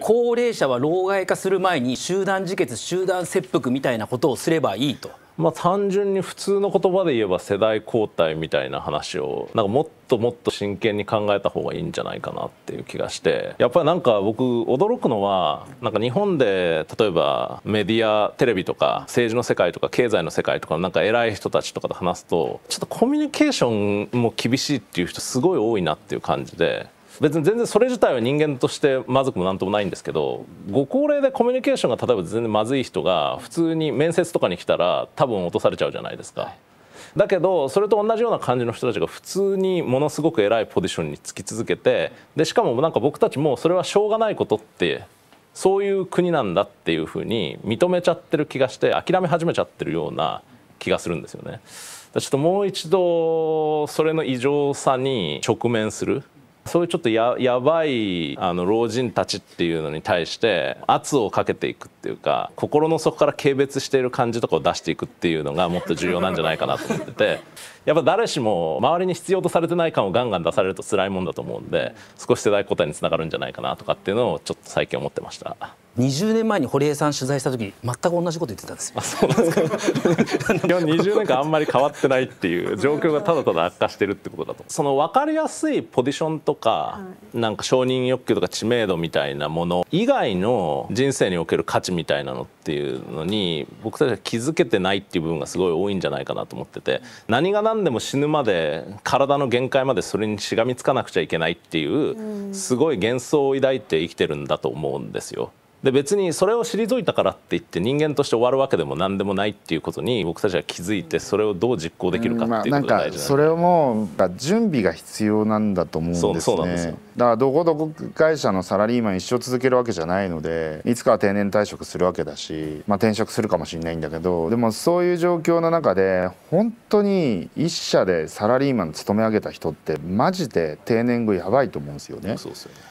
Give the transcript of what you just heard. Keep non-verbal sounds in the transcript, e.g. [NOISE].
高齢者は老害化する前に集団自決集団切腹みたいなことをすればいいと。まあ、単純に普通の言葉で言えば世代交代みたいな話をなんかもっともっと真剣に考えた方がいいんじゃないかなっていう気がしてやっぱりなんか僕驚くのはなんか日本で例えばメディアテレビとか政治の世界とか経済の世界とかなんか偉い人たちとかと話すとちょっとコミュニケーションも厳しいっていう人すごい多いなっていう感じで別に全然それ自体は人間としてまずくもなんともないんですけどご高齢でコミュニケーションが例えば全然まずい人が普通に面接とかに来たら多分落とされちゃうじゃないですか。はいだけどそれと同じような感じの人たちが普通にものすごく偉いポジションにつき続けてでしかもなんか僕たちもそれはしょうがないことってそういう国なんだっていうふうに認めちゃってる気がして諦め始めちゃってるような気がするんですよね。ちょっともう一度それの異常さに直面するそういうちょっとややばいあの老人たちっていうのに対して圧をかけていくっていうか心の底から軽蔑している感じとかを出していくっていうのがもっと重要なんじゃないかなと思ってて [LAUGHS] やっぱ誰しも周りに必要とされてない感をガンガン出されると辛いもんだと思うんで少し世代交代につながるんじゃないかなとかっていうのをちょっと最近思ってました。20年前に堀江さん取材した時全く同じこと言ってたんですよ。あそうなんですか基本20年間あんまり変わってないっていう状況がただただ悪化してるってことだとその分かりやすいポジションとか、なんか承認欲求とか知名度みたいなもの以外の人生における価値みたいなのっていうのに僕たちは気づけてないっていう部分がすごい多いんじゃないかなと思ってて何が何でも死ぬまで体の限界までそれにしがみつかなくちゃいけないっていうすごい幻想を抱いて生きてるんだと思うんですよ。で別にそれを退いたからって言って人間として終わるわけでも何でもないっていうことに僕たちは気づいてそれをどう実行できるかっていうことが大事な、んそれも準備が必要なんだと思うんですねそうなんですよだからどこどこ会社のサラリーマン一生続けるわけじゃないのでいつかは定年退職するわけだし、まあ、転職するかもしれないんだけどでもそういう状況の中で本当に一社でサラリーマン勤め上げた人ってマジで定年後やばいと思うんですよね。そうですよね